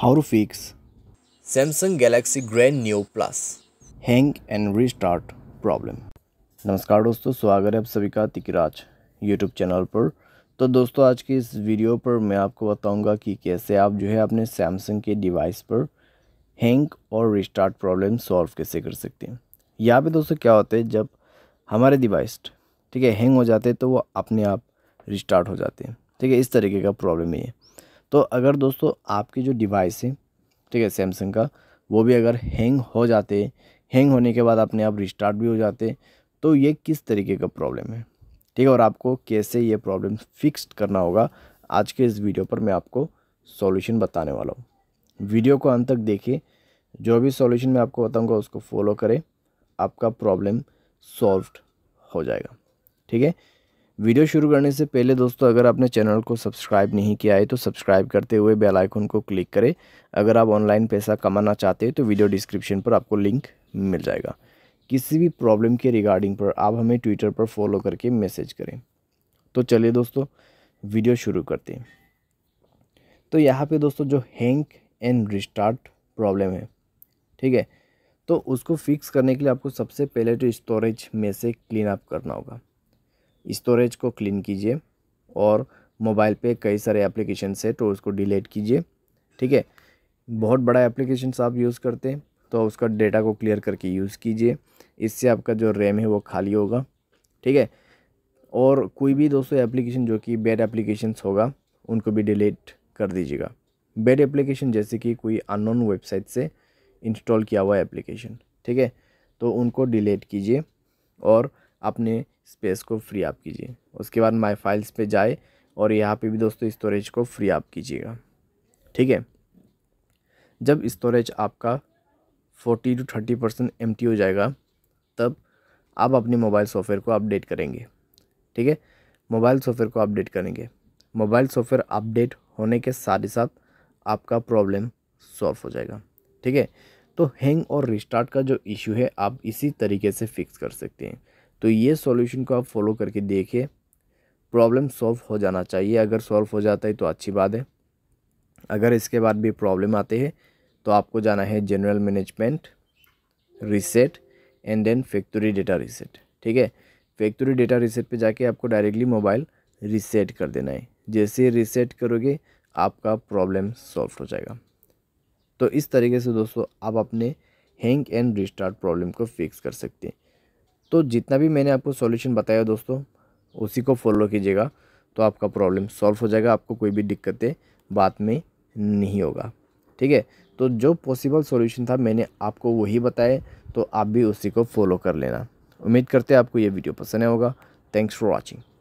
How to fix Samsung Galaxy Grand Neo Plus hang and restart problem नमस्कार दोस्तों स्वागत है आप सभी का तिकराज यूट्यूब चैनल पर तो दोस्तों आज की इस वीडियो पर मैं आपको बताऊंगा कि कैसे आप जो है अपने सैमसंग के डिवाइस पर हैंग और रिस्टार्ट प्रॉब्लम सॉल्व कैसे कर सकते हैं यहाँ पे दोस्तों क्या होता है जब हमारे डिवाइस ठीक है हैंग हो जाते हैं तो वो अपने आप रिस्टार्ट हो जाते हैं ठीक है इस तरीके का प्रॉब्लम है तो अगर दोस्तों आपकी जो डिवाइस है ठीक है सैमसंग का वो भी अगर हैंग हो जाते हैंग होने के बाद अपने आप रिस्टार्ट भी हो जाते तो ये किस तरीके का प्रॉब्लम है ठीक है और आपको कैसे ये प्रॉब्लम फिक्स करना होगा आज के इस वीडियो पर मैं आपको सॉल्यूशन बताने वाला हूँ वीडियो को अंत तक देखिए जो भी सॉल्यूशन मैं आपको बताऊंगा उसको फॉलो करें आपका प्रॉब्लम सॉल्व हो जाएगा ठीक है वीडियो शुरू करने से पहले दोस्तों अगर आपने चैनल को सब्सक्राइब नहीं किया है तो सब्सक्राइब करते हुए बेल आइकन को क्लिक करें अगर आप ऑनलाइन पैसा कमाना चाहते हैं तो वीडियो डिस्क्रिप्शन पर आपको लिंक मिल जाएगा किसी भी प्रॉब्लम के रिगार्डिंग पर आप हमें ट्विटर पर फॉलो करके मैसेज करें तो चलिए दोस्तों वीडियो शुरू करते हैं तो यहाँ पर दोस्तों जो हैंक एंड रिस्टार्ट प्रॉब्लम है ठीक है तो उसको फिक्स करने के लिए आपको सबसे पहले तो स्टोरेज में से क्लीन अप करना होगा स्टोरेज को क्लीन कीजिए और मोबाइल पे कई सारे एप्लीकेशन है तो उसको डिलीट कीजिए ठीक है बहुत बड़ा एप्लीकेशन आप यूज़ करते हैं तो उसका डेटा को क्लियर करके यूज़ कीजिए इससे आपका जो रैम है वो खाली होगा ठीक है और कोई भी दोस्तों एप्लीकेशन जो कि बेड एप्लीकेशन होगा उनको भी डिलीट कर दीजिएगा बेड एप्लीकेशन जैसे कि कोई अननोन वेबसाइट से इंस्टॉल किया हुआ एप्लीकेशन ठीक है तो उनको डिलीट कीजिए और अपने स्पेस को फ्री आप कीजिए उसके बाद माई फाइल्स पर जाए और यहाँ पर भी दोस्तों इस्टोरेज को फ्री आप कीजिएगा ठीक है जब स्टोरेज आपका फोर्टी टू थर्टी परसेंट एम हो जाएगा तब आप अपने मोबाइल सॉफ्टवेयर को अपडेट करेंगे ठीक है मोबाइल सॉफ्टवेयर को अपडेट करेंगे मोबाइल सॉफ्टवेयर अपडेट होने के साथ ही साथ आपका प्रॉब्लम सॉल्व हो जाएगा ठीक है तो हैंग और रिस्टार्ट का जो इश्यू है आप इसी तरीके से फिक्स कर सकते हैं तो ये सॉल्यूशन को आप फॉलो करके देखिए प्रॉब्लम सॉल्व हो जाना चाहिए अगर सॉल्व हो जाता है तो अच्छी बात है अगर इसके बाद भी प्रॉब्लम आते हैं तो आपको जाना है general management reset and then factory data reset ठीक है फैक्ट्री डेटा रीसेट पे जाके आपको डायरेक्टली मोबाइल रिसेट कर देना है जैसे रिसेट करोगे आपका प्रॉब्लम सॉल्व हो जाएगा तो इस तरीके से दोस्तों आप अपने हैंग एंड रिस्टार्ट प्रॉब्लम को फिक्स कर सकते हैं तो जितना भी मैंने आपको सॉल्यूशन बताया दोस्तों उसी को फॉलो कीजिएगा तो आपका प्रॉब्लम सॉल्व हो जाएगा आपको कोई भी दिक्कतें बाद में नहीं होगा ठीक है तो जो पॉसिबल सॉल्यूशन था मैंने आपको वही बताए तो आप भी उसी को फॉलो कर लेना उम्मीद करते हैं आपको ये वीडियो पसंद आएगा थैंक्स फॉर वॉचिंग